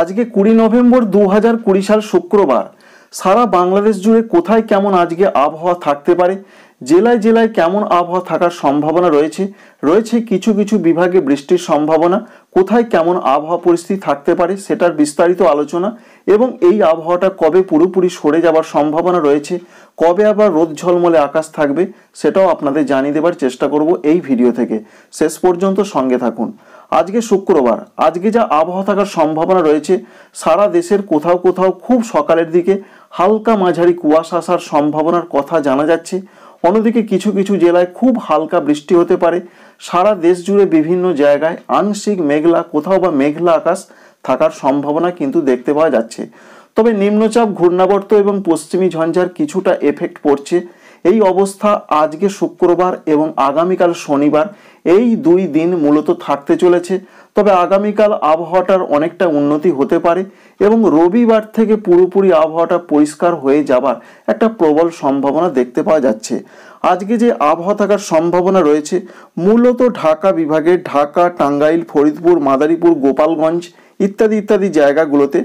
আজকে কুড়ি নভেম্বর দু হাজার কুড়ি সাল শুক্রবার সারা বাংলাদেশ জুড়ে কোথায় কেমন আজকে আবহাওয়া থাকতে পারে জেলায় জেলায় কেমন আবহাওয়া থাকার সম্ভাবনা রয়েছে রয়েছে কিছু কিছু বিভাগে বৃষ্টির সম্ভাবনা কোথায় কেমন আবহাওয়া পরিস্থিতি থাকতে পারে সেটার বিস্তারিত আলোচনা এবং এই আবহাওয়াটা কবে পুরোপুরি সরে যাওয়ার সম্ভাবনা রয়েছে কবে আবার রোদ ঝলমলে আকাশ থাকবে সেটাও আপনাদের জানিয়ে দেবার চেষ্টা করব এই ভিডিও থেকে শেষ পর্যন্ত সঙ্গে থাকুন আজকে শুক্রবার আজকে যা আবহাওয়া থাকার সম্ভাবনা রয়েছে সারা দেশের কোথাও কোথাও খুব সকালের দিকে হালকা মাঝারি কুয়াশা আসার সম্ভাবনার কথা জানা যাচ্ছে অন্যদিকে কিছু কিছু জেলায় খুব হালকা বৃষ্টি হতে পারে সারা দেশ জুড়ে বিভিন্ন জায়গায় আংশিক মেঘলা কোথাও বা মেঘলা আকাশ থাকার সম্ভাবনা কিন্তু দেখতে পাওয়া যাচ্ছে তবে নিম্নচাপ ঘূর্ণাবর্ত এবং পশ্চিমী ঝঞ্ঝার কিছুটা এফেক্ট পড়ছে এই অবস্থা আজকে শুক্রবার এবং আগামীকাল শনিবার এই দুই দিন মূলত থাকতে চলেছে তবে আগামীকাল আবহাওয়াটার অনেকটা উন্নতি হতে পারে এবং রবিবার থেকে পুরোপুরি আবহাওয়াটা পরিষ্কার হয়ে যাবার একটা প্রবল সম্ভাবনা দেখতে পাওয়া যাচ্ছে আজকে যে আবহাওয়া থাকার সম্ভাবনা রয়েছে মূলত ঢাকা বিভাগে ঢাকা টাঙ্গাইল ফরিদপুর মাদারীপুর গোপালগঞ্জ ইত্যাদি ইত্যাদি জায়গাগুলোতে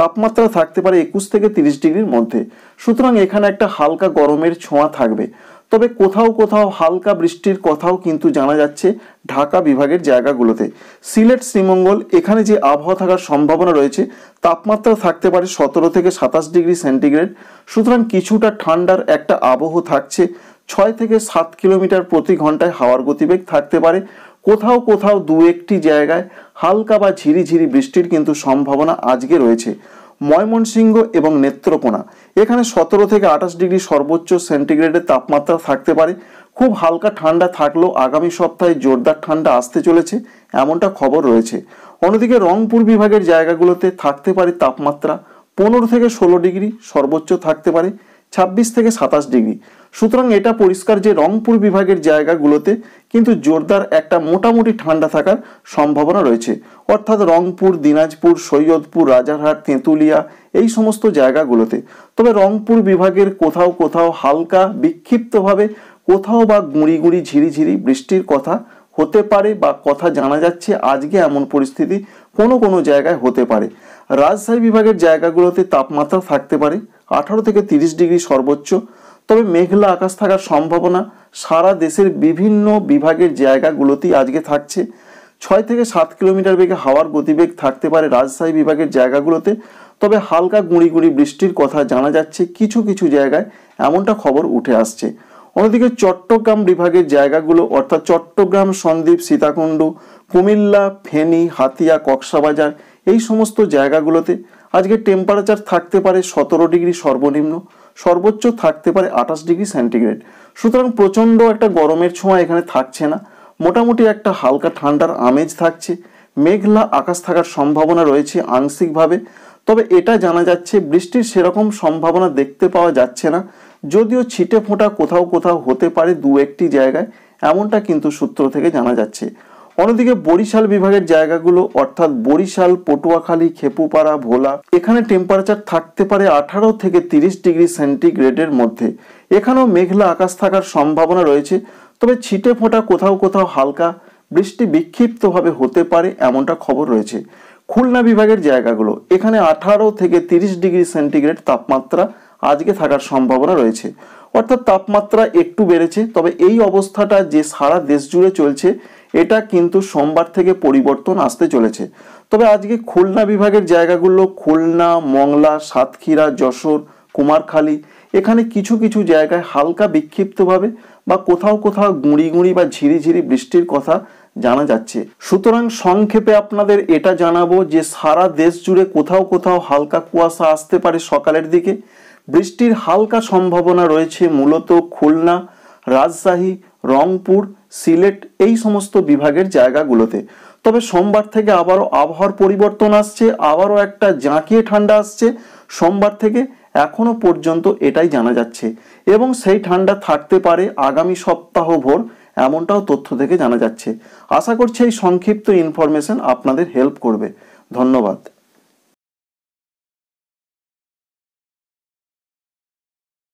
তাপমাত্রা থাকতে পারে একুশ থেকে তিরিশ ডিগ্রির মধ্যে সুতরাং এখানে একটা হালকা গরমের ছোঁয়া থাকবে তবে কোথাও কোথাও হালকা বৃষ্টির কথাও কিন্তু জানা যাচ্ছে ঢাকা বিভাগের জায়গাগুলোতে সিলেট শ্রীমঙ্গল এখানে যে আবহাওয়া থাকার সম্ভাবনা রয়েছে তাপমাত্রা থাকতে পারে সতেরো থেকে সাতাশ ডিগ্রি সেন্টিগ্রেড সুতরাং কিছুটা ঠান্ডার একটা আবহ থাকছে ছয় থেকে সাত কিলোমিটার প্রতি ঘন্টায় হাওয়ার গতিবেগ থাকতে পারে কোথাও কোথাও দু একটি জায়গায় হালকা বা ঝিরিঝিরি বৃষ্টির কিন্তু সম্ভাবনা আজকে রয়েছে ময়মনসিংহ এবং নেত্রকোনা এখানে সতেরো থেকে আঠাশ ডিগ্রি সর্বোচ্চ সেন্টিগ্রেডের তাপমাত্রা থাকতে পারে খুব হালকা ঠান্ডা থাকলেও আগামী সপ্তাহে জোরদার ঠান্ডা আসতে চলেছে এমনটা খবর রয়েছে অন্যদিকে রংপুর বিভাগের জায়গাগুলোতে থাকতে পারে তাপমাত্রা পনেরো থেকে ষোলো ডিগ্রি সর্বোচ্চ থাকতে পারে ২৬ থেকে সাতাশ ডিগ্রি সুতরাং এটা পরিষ্কার যে রংপুর বিভাগের জায়গাগুলোতে কিন্তু জোরদার একটা মোটামুটি ঠান্ডা থাকার সম্ভাবনা রয়েছে অর্থাৎ রংপুর দিনাজপুর সৈয়দপুর রাজারহাট তেঁতুলিয়া এই সমস্ত জায়গাগুলোতে তবে রংপুর বিভাগের কোথাও কোথাও হালকা বিক্ষিপ্তভাবে কোথাও বা গুঁড়ি গুঁড়ি ঝিরিঝিরি বৃষ্টির কথা হতে পারে বা কথা জানা যাচ্ছে আজকে এমন পরিস্থিতি কোনো কোনো জায়গায় হতে পারে রাজশাহী বিভাগের জায়গাগুলোতে তাপমাত্রা থাকতে পারে আঠারো থেকে তিরিশ ডিগ্রি সর্বোচ্চ তবে মেঘলা আকাশ থাকার সম্ভাবনা সারা দেশের বিভিন্ন বিভাগের জায়গাগুলোতেই আজকে থাকছে ছয় থেকে সাত কিলোমিটার বেগে হাওয়ার গতিবেগ থাকতে পারে রাজশাহী বিভাগের জায়গাগুলোতে তবে হালকা গুঁড়ি গুঁড়ি বৃষ্টির কথা জানা যাচ্ছে কিছু কিছু জায়গায় এমনটা খবর উঠে আসছে অন্যদিকে চট্টগ্রাম বিভাগের জায়গাগুলো অর্থাৎ চট্টগ্রাম সন্দ্বীপ সীতাকুণ্ড কুমিল্লা ফেনী হাতিয়া কক্সাবাজার এই সমস্ত জায়গাগুলোতে আজকে টেম্পারেচার থাকতে পারে সতেরো ডিগ্রি সর্বনিম্ন সর্বোচ্চ থাকতে পারে আঠাশ ডিগ্রি সেন্টিগ্রেড সুতরাং প্রচণ্ড একটা গরমের ছোঁয়া এখানে থাকছে না মোটামুটি একটা হালকা ঠান্ডার আমেজ থাকছে মেঘলা আকাশ থাকার সম্ভাবনা রয়েছে আংশিকভাবে তবে এটা জানা যাচ্ছে বৃষ্টির সেরকম সম্ভাবনা দেখতে পাওয়া যাচ্ছে না যদিও ছিটে ফোঁটা কোথাও কোথাও হতে পারে দু একটি জায়গায় এমনটা কিন্তু সূত্র থেকে জানা যাচ্ছে অন্যদিকে বরিশাল বিভাগের জায়গাগুলো অর্থাৎ বরিশাল পটুয়াখালী খেপুপাড়া ভোলা এখানে টেম্পারেচার থাকতে পারে আঠারো থেকে তিরিশ ডিগ্রি সেন্টিগ্রেডের মধ্যে এখানেও মেঘলা আকাশ থাকার সম্ভাবনা রয়েছে তবে ছিটে ফোঁটা কোথাও কোথাও হালকা বৃষ্টি বিক্ষিপ্তভাবে হতে পারে এমনটা খবর রয়েছে খুলনা বিভাগের জায়গাগুলো এখানে আঠারো থেকে তিরিশ ডিগ্রি সেন্টিগ্রেড তাপমাত্রা আজকে থাকার সম্ভাবনা রয়েছে অর্থাৎ তাপমাত্রা একটু বেড়েছে তবে এই অবস্থাটা যে সারা দেশ জুড়ে চলছে এটা কিন্তু সোমবার থেকে পরিবর্তন আসতে চলেছে তবে আজকে খুলনা বিভাগের জায়গাগুলো খুলনা মংলা সাতক্ষীরা যশোর কুমারখালী এখানে কিছু কিছু জায়গায় হালকা বিক্ষিপ্তভাবে বা কোথাও কোথাও গুঁড়ি গুঁড়ি বা ঝিরিঝিরি বৃষ্টির কথা জানা যাচ্ছে সুতরাং সংক্ষেপে আপনাদের এটা জানাবো যে সারা দেশ জুড়ে কোথাও কোথাও হালকা কুয়াশা আসতে পারে সকালের দিকে বৃষ্টির হালকা সম্ভাবনা রয়েছে মূলত খুলনা রাজশাহী রংপুর সিলেট এই সমস্ত বিভাগের জায়গাগুলোতে তবে সোমবার থেকে আবারও আবহাওয়ার পরিবর্তন আসছে আবারও একটা জাঁকিয়ে ঠান্ডা আসছে সোমবার থেকে এখনও পর্যন্ত এটাই জানা যাচ্ছে এবং সেই ঠান্ডা থাকতে পারে আগামী সপ্তাহভর এমনটাও তথ্য থেকে জানা যাচ্ছে আশা করছি এই সংক্ষিপ্ত ইনফরমেশন আপনাদের হেল্প করবে ধন্যবাদ